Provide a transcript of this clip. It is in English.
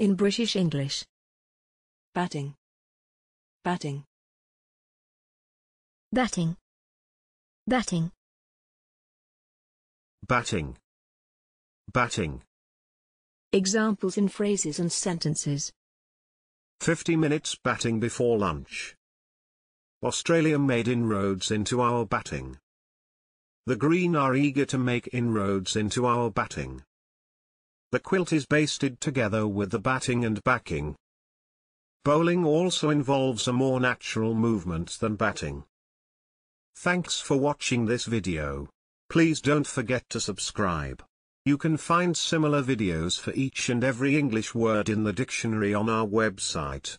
in British English. Batting. Batting. Batting. Batting. Batting. Batting. Examples in phrases and sentences. 50 minutes batting before lunch. Australia made inroads into our batting. The Green are eager to make inroads into our batting. The quilt is basted together with the batting and backing. Bowling also involves a more natural movement than batting. Thanks for watching this video. Please don't forget to subscribe. You can find similar videos for each and every English word in the dictionary on our website.